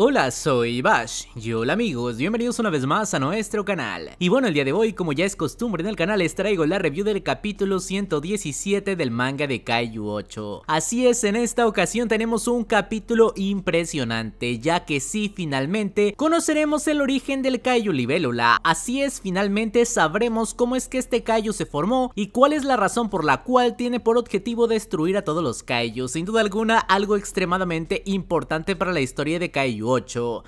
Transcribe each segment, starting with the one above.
Hola, soy Bash y hola amigos, bienvenidos una vez más a nuestro canal. Y bueno, el día de hoy, como ya es costumbre en el canal, les traigo la review del capítulo 117 del manga de Kaiju 8. Así es, en esta ocasión tenemos un capítulo impresionante, ya que sí, finalmente, conoceremos el origen del Kaiju Libélula. Así es, finalmente sabremos cómo es que este Kaiju se formó y cuál es la razón por la cual tiene por objetivo destruir a todos los Kaijus. Sin duda alguna, algo extremadamente importante para la historia de Kaiju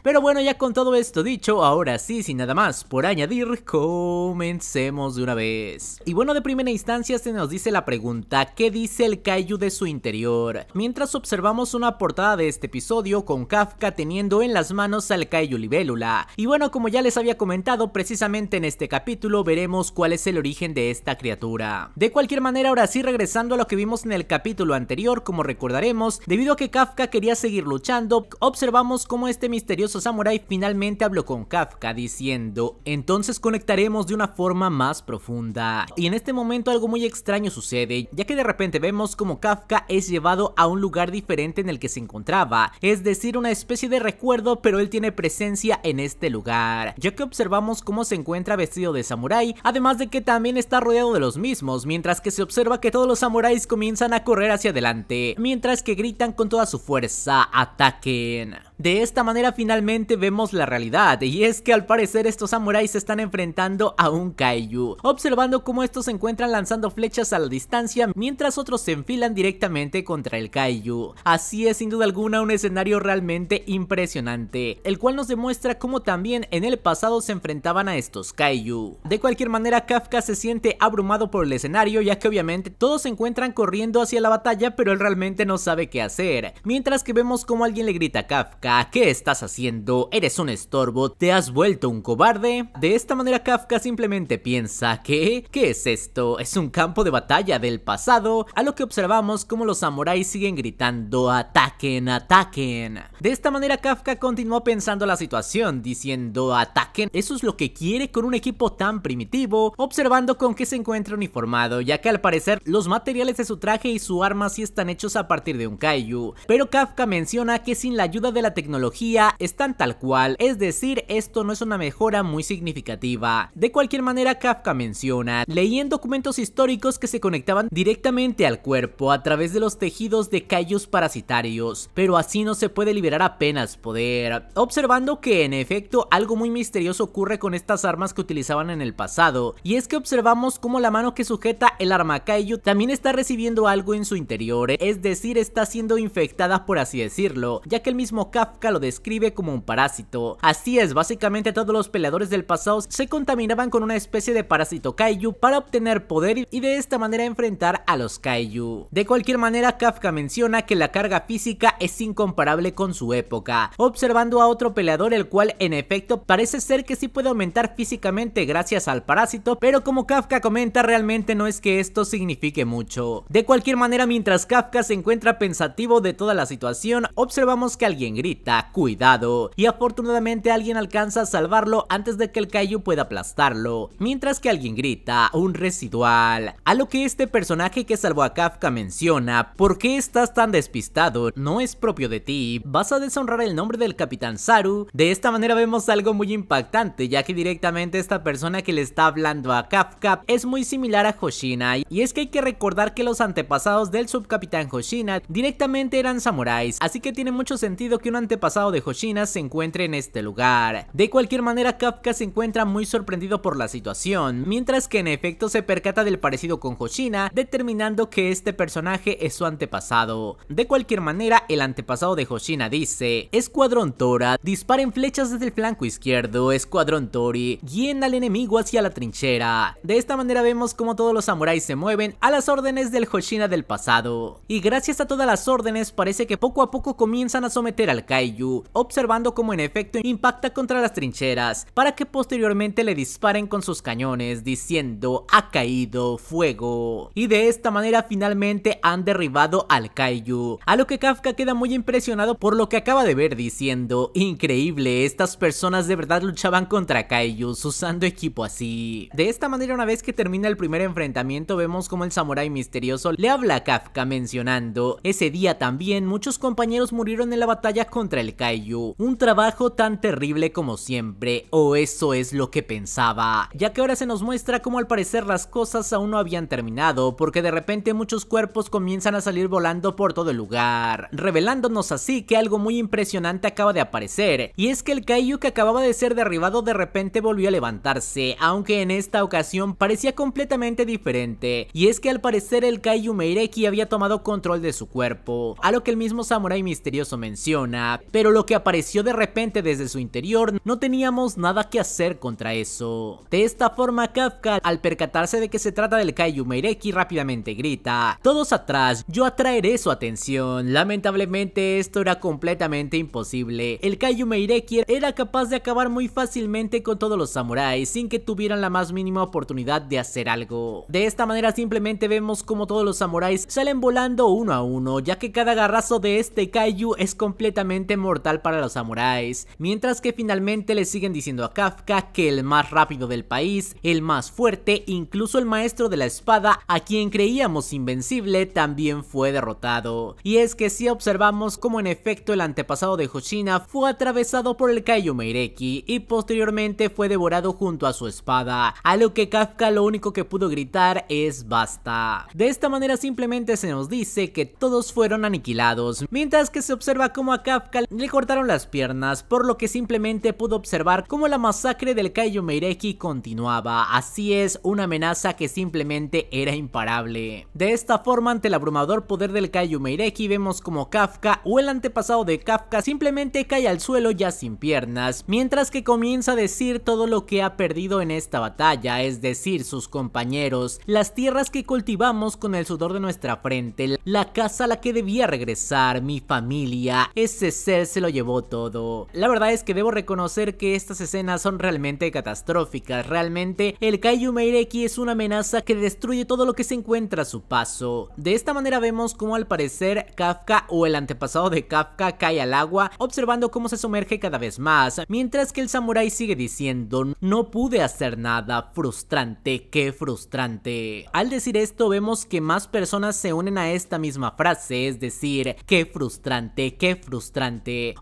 pero bueno, ya con todo esto dicho, ahora sí, sin nada más por añadir, comencemos de una vez. Y bueno, de primera instancia se nos dice la pregunta, ¿qué dice el Kaiju de su interior? Mientras observamos una portada de este episodio con Kafka teniendo en las manos al Kaiju Libélula. Y bueno, como ya les había comentado, precisamente en este capítulo veremos cuál es el origen de esta criatura. De cualquier manera, ahora sí, regresando a lo que vimos en el capítulo anterior, como recordaremos, debido a que Kafka quería seguir luchando, observamos cómo este misterioso samurái finalmente habló con Kafka diciendo, entonces conectaremos de una forma más profunda. Y en este momento algo muy extraño sucede, ya que de repente vemos como Kafka es llevado a un lugar diferente en el que se encontraba, es decir, una especie de recuerdo, pero él tiene presencia en este lugar, ya que observamos cómo se encuentra vestido de samurái, además de que también está rodeado de los mismos, mientras que se observa que todos los samuráis comienzan a correr hacia adelante, mientras que gritan con toda su fuerza, ataquen. De esta manera finalmente vemos la realidad, y es que al parecer estos samuráis se están enfrentando a un kaiju, observando cómo estos se encuentran lanzando flechas a la distancia mientras otros se enfilan directamente contra el kaiju. Así es sin duda alguna un escenario realmente impresionante, el cual nos demuestra cómo también en el pasado se enfrentaban a estos kaiju. De cualquier manera Kafka se siente abrumado por el escenario ya que obviamente todos se encuentran corriendo hacia la batalla pero él realmente no sabe qué hacer, mientras que vemos cómo alguien le grita a Kafka ¿qué estás haciendo? ¿Eres un estorbo? ¿Te has vuelto un cobarde? De esta manera Kafka simplemente piensa que, ¿qué es esto? ¿Es un campo de batalla del pasado? A lo que observamos como los samuráis siguen gritando, ataquen, ataquen. De esta manera Kafka continuó pensando la situación, diciendo, ataquen, eso es lo que quiere con un equipo tan primitivo, observando con qué se encuentra uniformado, ya que al parecer los materiales de su traje y su arma sí están hechos a partir de un kaiju. Pero Kafka menciona que sin la ayuda de la tecnología están tal cual, es decir, esto no es una mejora muy significativa. De cualquier manera, Kafka menciona, leí en documentos históricos que se conectaban directamente al cuerpo a través de los tejidos de callos parasitarios, pero así no se puede liberar apenas poder. Observando que en efecto algo muy misterioso ocurre con estas armas que utilizaban en el pasado, y es que observamos cómo la mano que sujeta el arma Kaiju también está recibiendo algo en su interior, es decir, está siendo infectada por así decirlo, ya que el mismo Kafka Kafka lo describe como un parásito. Así es, básicamente todos los peleadores del pasado se contaminaban con una especie de parásito kaiju para obtener poder y de esta manera enfrentar a los kaiju. De cualquier manera, Kafka menciona que la carga física es incomparable con su época, observando a otro peleador el cual en efecto parece ser que sí puede aumentar físicamente gracias al parásito, pero como Kafka comenta realmente no es que esto signifique mucho. De cualquier manera, mientras Kafka se encuentra pensativo de toda la situación, observamos que alguien grita cuidado y afortunadamente alguien alcanza a salvarlo antes de que el Kaiju pueda aplastarlo, mientras que alguien grita un residual, a lo que este personaje que salvó a Kafka menciona, ¿por qué estás tan despistado? No es propio de ti, vas a deshonrar el nombre del Capitán Saru, de esta manera vemos algo muy impactante ya que directamente esta persona que le está hablando a Kafka es muy similar a Hoshina y es que hay que recordar que los antepasados del subcapitán Hoshina directamente eran samuráis, así que tiene mucho sentido que una antepasado de Hoshina se encuentra en este lugar. De cualquier manera, Kafka se encuentra muy sorprendido por la situación, mientras que en efecto se percata del parecido con Hoshina, determinando que este personaje es su antepasado. De cualquier manera, el antepasado de Hoshina dice, Escuadrón Tora, disparen flechas desde el flanco izquierdo, Escuadrón Tori, guíen al enemigo hacia la trinchera. De esta manera vemos como todos los samuráis se mueven a las órdenes del Hoshina del pasado. Y gracias a todas las órdenes parece que poco a poco comienzan a someter al Kaiju, observando cómo en efecto impacta contra las trincheras, para que posteriormente le disparen con sus cañones, diciendo ha caído fuego. Y de esta manera finalmente han derribado al Kaiju, a lo que Kafka queda muy impresionado por lo que acaba de ver, diciendo increíble, estas personas de verdad luchaban contra Kaijus usando equipo así. De esta manera una vez que termina el primer enfrentamiento vemos como el samurái misterioso le habla a Kafka mencionando, ese día también muchos compañeros murieron en la batalla contra el Kaiju. Un trabajo tan terrible como siempre, o eso es lo que pensaba, ya que ahora se nos muestra como al parecer las cosas aún no habían terminado, porque de repente muchos cuerpos comienzan a salir volando por todo el lugar, revelándonos así que algo muy impresionante acaba de aparecer, y es que el Kaiju que acababa de ser derribado de repente volvió a levantarse, aunque en esta ocasión parecía completamente diferente, y es que al parecer el Kaiju Meireki había tomado control de su cuerpo, a lo que el mismo samurai misterioso menciona, pero lo que apareció de repente desde su interior no teníamos nada que hacer contra eso. De esta forma Kafka, al percatarse de que se trata del Kaiju Meireki, rápidamente grita, todos atrás, yo atraeré su atención. Lamentablemente esto era completamente imposible, el Kaiju Meireki era capaz de acabar muy fácilmente con todos los samuráis sin que tuvieran la más mínima oportunidad de hacer algo. De esta manera simplemente vemos como todos los samuráis salen volando uno a uno, ya que cada garrazo de este Kaiju es completamente mortal para los samuráis, mientras que finalmente le siguen diciendo a Kafka que el más rápido del país, el más fuerte, incluso el maestro de la espada, a quien creíamos invencible, también fue derrotado. Y es que si observamos cómo en efecto el antepasado de Hoshina fue atravesado por el Kaiju Meireki y posteriormente fue devorado junto a su espada, a lo que Kafka lo único que pudo gritar es basta. De esta manera simplemente se nos dice que todos fueron aniquilados, mientras que se observa como a Kafka le cortaron las piernas, por lo que simplemente pudo observar cómo la masacre del Cayo Meireki continuaba. Así es, una amenaza que simplemente era imparable. De esta forma, ante el abrumador poder del Cayo Meireki, vemos como Kafka o el antepasado de Kafka simplemente cae al suelo ya sin piernas, mientras que comienza a decir todo lo que ha perdido en esta batalla, es decir, sus compañeros, las tierras que cultivamos con el sudor de nuestra frente, la casa a la que debía regresar, mi familia, ese se lo llevó todo. La verdad es que debo reconocer que estas escenas son realmente catastróficas, realmente el Kaiju Meireki es una amenaza que destruye todo lo que se encuentra a su paso. De esta manera vemos cómo al parecer Kafka o el antepasado de Kafka cae al agua, observando cómo se sumerge cada vez más, mientras que el samurai sigue diciendo, no pude hacer nada, frustrante, qué frustrante. Al decir esto vemos que más personas se unen a esta misma frase, es decir, qué frustrante, qué frustrante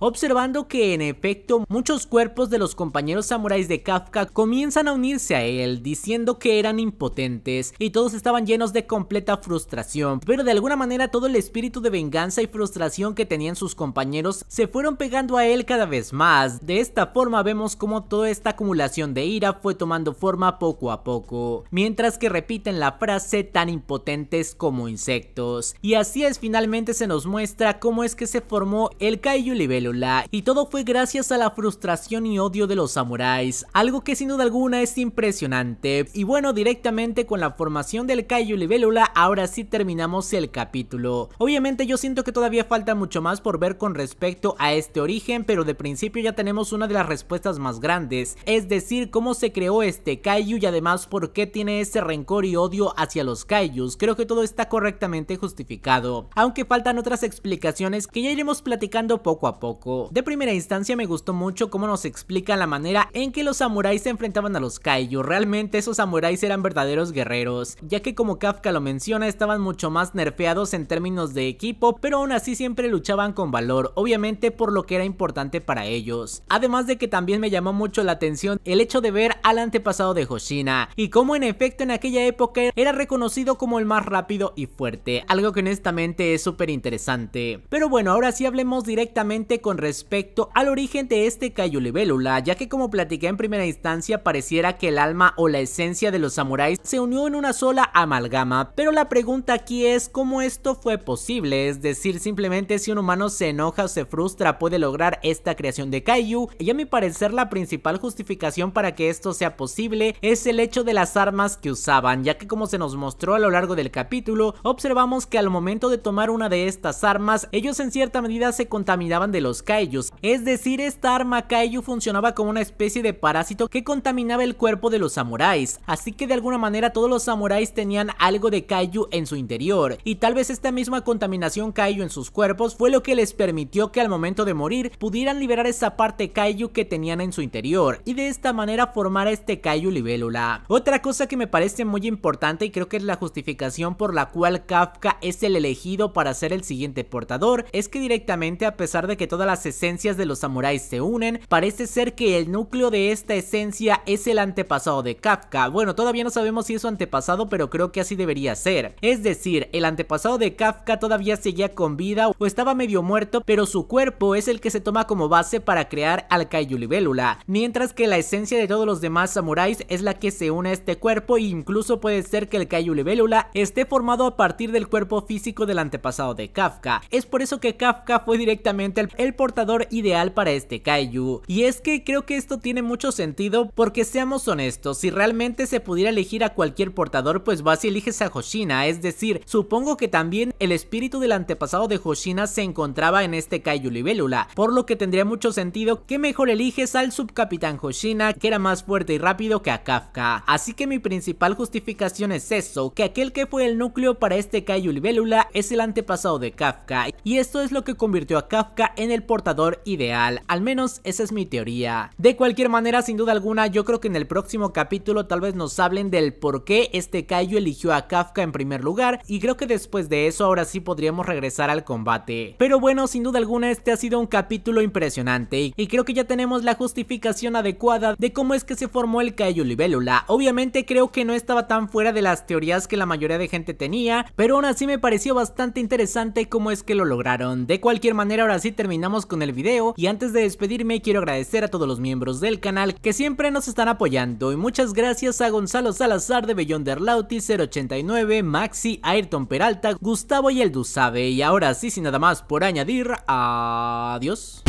observando que en efecto muchos cuerpos de los compañeros samuráis de Kafka comienzan a unirse a él, diciendo que eran impotentes y todos estaban llenos de completa frustración, pero de alguna manera todo el espíritu de venganza y frustración que tenían sus compañeros se fueron pegando a él cada vez más. De esta forma vemos cómo toda esta acumulación de ira fue tomando forma poco a poco, mientras que repiten la frase tan impotentes como insectos. Y así es, finalmente se nos muestra cómo es que se formó el Kaiju y todo fue gracias a la frustración y odio de los samuráis, algo que sin duda alguna es impresionante. Y bueno, directamente con la formación del Kaiju Libélula, ahora sí terminamos el capítulo. Obviamente yo siento que todavía falta mucho más por ver con respecto a este origen, pero de principio ya tenemos una de las respuestas más grandes, es decir, cómo se creó este Kaiju y además por qué tiene ese rencor y odio hacia los Kaijus. Creo que todo está correctamente justificado, aunque faltan otras explicaciones que ya iremos platicando poco a poco. De primera instancia me gustó mucho cómo nos explica la manera en que los samuráis se enfrentaban a los kaiju, realmente esos samuráis eran verdaderos guerreros, ya que como Kafka lo menciona estaban mucho más nerfeados en términos de equipo, pero aún así siempre luchaban con valor, obviamente por lo que era importante para ellos. Además de que también me llamó mucho la atención el hecho de ver al antepasado de Hoshina, y cómo en efecto en aquella época era reconocido como el más rápido y fuerte, algo que honestamente es súper interesante. Pero bueno, ahora sí hablemos directamente directamente con respecto al origen de este libélula ya que como platiqué en primera instancia pareciera que el alma o la esencia de los samuráis se unió en una sola amalgama, pero la pregunta aquí es cómo esto fue posible, es decir, simplemente si un humano se enoja o se frustra puede lograr esta creación de Kaiju, y a mi parecer la principal justificación para que esto sea posible es el hecho de las armas que usaban, ya que como se nos mostró a lo largo del capítulo, observamos que al momento de tomar una de estas armas, ellos en cierta medida se contaminan de los kaijus. Es decir, esta arma kaiju funcionaba como una especie de parásito que contaminaba el cuerpo de los samuráis. Así que de alguna manera todos los samuráis tenían algo de kaiju en su interior. Y tal vez esta misma contaminación kaiju en sus cuerpos fue lo que les permitió que al momento de morir pudieran liberar esa parte kaiju que tenían en su interior. Y de esta manera formar este kaiju libélula. Otra cosa que me parece muy importante y creo que es la justificación por la cual Kafka es el elegido para ser el siguiente portador es que directamente a pesar pesar de que todas las esencias de los samuráis se unen, parece ser que el núcleo de esta esencia es el antepasado de Kafka. Bueno, todavía no sabemos si es su antepasado, pero creo que así debería ser. Es decir, el antepasado de Kafka todavía seguía con vida o estaba medio muerto, pero su cuerpo es el que se toma como base para crear al Kaiju Libélula, mientras que la esencia de todos los demás samuráis es la que se une a este cuerpo e incluso puede ser que el Kaiju Libélula esté formado a partir del cuerpo físico del antepasado de Kafka. Es por eso que Kafka fue directamente el, portador ideal para este kaiju. Y es que creo que esto tiene mucho sentido porque seamos honestos, si realmente se pudiera elegir a cualquier portador, pues vas y eliges a Hoshina, es decir, supongo que también el espíritu del antepasado de Hoshina se encontraba en este kaiju libélula, por lo que tendría mucho sentido que mejor eliges al subcapitán Hoshina, que era más fuerte y rápido que a Kafka. Así que mi principal justificación es eso, que aquel que fue el núcleo para este kaiju libélula es el antepasado de Kafka, y esto es lo que convirtió a Kafka en el portador ideal, al menos esa es mi teoría. De cualquier manera, sin duda alguna, yo creo que en el próximo capítulo tal vez nos hablen del por qué este Kaiju eligió a Kafka en primer lugar y creo que después de eso ahora sí podríamos regresar al combate. Pero bueno, sin duda alguna este ha sido un capítulo impresionante y creo que ya tenemos la justificación adecuada de cómo es que se formó el Kaiju Libélula. Obviamente creo que no estaba tan fuera de las teorías que la mayoría de gente tenía, pero aún así me pareció bastante interesante cómo es que lo lograron. De cualquier manera ahora así terminamos con el video y antes de despedirme quiero agradecer a todos los miembros del canal que siempre nos están apoyando y muchas gracias a Gonzalo Salazar de Beyonder Lauti 089, Maxi, Ayrton Peralta, Gustavo y el y ahora sí sin nada más por añadir, adiós.